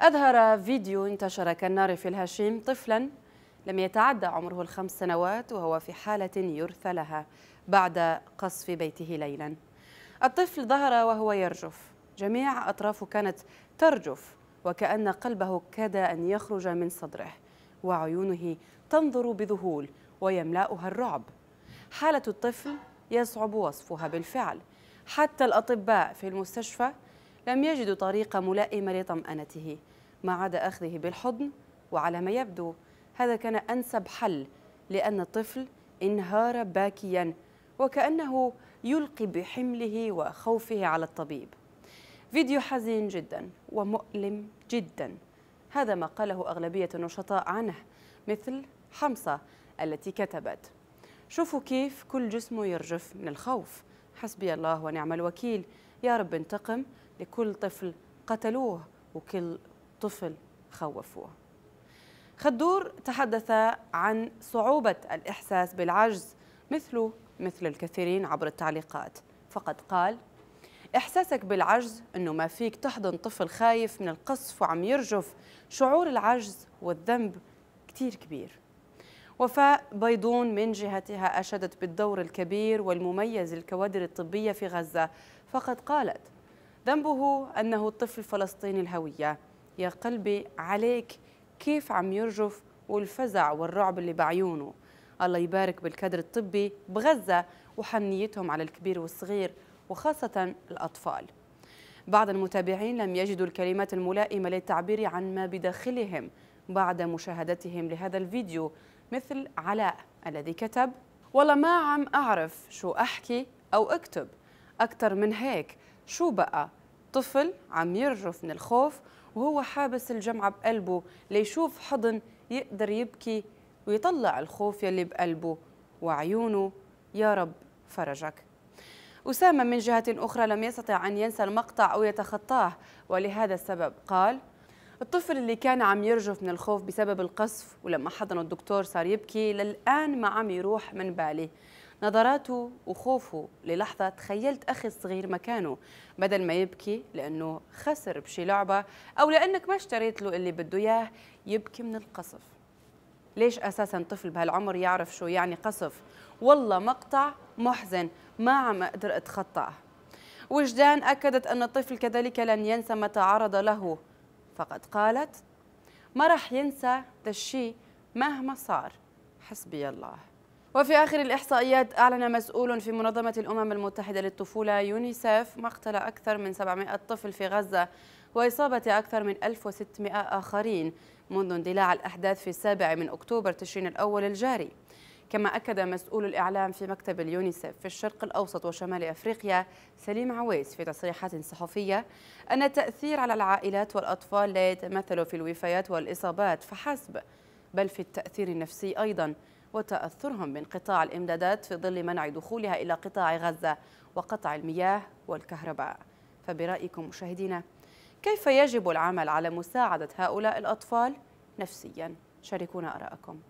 أظهر فيديو انتشر كالنار في الهشيم طفلا لم يتعدى عمره الخمس سنوات وهو في حالة يرثى لها بعد قصف بيته ليلا الطفل ظهر وهو يرجف جميع أطرافه كانت ترجف وكأن قلبه كاد أن يخرج من صدره وعيونه تنظر بذهول ويملأها الرعب حالة الطفل يصعب وصفها بالفعل حتى الأطباء في المستشفى لم يجد طريقة ملائمة لطمأنته ما عدا أخذه بالحضن وعلى ما يبدو هذا كان أنسب حل لأن الطفل انهار باكيا وكأنه يلقي بحمله وخوفه على الطبيب فيديو حزين جدا ومؤلم جدا هذا ما قاله أغلبية النشطاء عنه مثل حمصة التي كتبت شوفوا كيف كل جسمه يرجف من الخوف حسبي الله ونعم الوكيل يا رب انتقم لكل طفل قتلوه وكل طفل خوفوه خدور تحدث عن صعوبة الإحساس بالعجز مثله مثل الكثيرين عبر التعليقات فقد قال إحساسك بالعجز أنه ما فيك تحضن طفل خايف من القصف وعم يرجف شعور العجز والذنب كتير كبير وفاء بيضون من جهتها أشدت بالدور الكبير والمميز للكوادر الطبية في غزة فقد قالت ذنبه أنه الطفل الفلسطيني الهوية يا قلبي عليك كيف عم يرجف والفزع والرعب اللي بعيونه الله يبارك بالكادر الطبي بغزة وحنيتهم على الكبير والصغير وخاصة الأطفال بعض المتابعين لم يجدوا الكلمات الملائمة للتعبير عن ما بداخلهم بعد مشاهدتهم لهذا الفيديو مثل علاء الذي كتب والله ما عم أعرف شو أحكي أو أكتب أكثر من هيك شو بقى طفل عم يرجف من الخوف وهو حابس الجمعة بقلبه ليشوف حضن يقدر يبكي ويطلع الخوف يلي بقلبه وعيونه يا رب فرجك أسامة من جهة أخرى لم يستطع أن ينسى المقطع أو يتخطاه ولهذا السبب قال الطفل اللي كان عم يرجف من الخوف بسبب القصف ولما حضنه الدكتور صار يبكي للآن ما عم يروح من بالي نظراته وخوفه للحظة تخيلت أخي الصغير مكانه بدل ما يبكي لأنه خسر بشي لعبة أو لأنك ما اشتريت له اللي بده إياه يبكي من القصف ليش أساسا طفل بهالعمر يعرف شو يعني قصف والله مقطع محزن ما عم أقدر أتخطاه وجدان أكدت أن الطفل كذلك لن ينسى ما تعرض له فقد قالت ما رح ينسى الشيء مهما صار حسبي الله وفي آخر الإحصائيات أعلن مسؤول في منظمة الأمم المتحدة للطفولة يونيسف مقتل أكثر من 700 طفل في غزة وإصابة أكثر من 1600 آخرين منذ اندلاع الأحداث في السابع من أكتوبر تشرين الأول الجاري كما أكد مسؤول الإعلام في مكتب اليونيسف في الشرق الأوسط وشمال أفريقيا سليم عويس في تصريحات صحفية أن التأثير على العائلات والأطفال لا يتمثل في الوفيات والإصابات فحسب بل في التأثير النفسي أيضاً وتأثرهم بانقطاع الإمدادات في ظل منع دخولها إلى قطاع غزة وقطع المياه والكهرباء فبرأيكم مشاهدينا كيف يجب العمل على مساعدة هؤلاء الأطفال نفسيا شاركونا أراءكم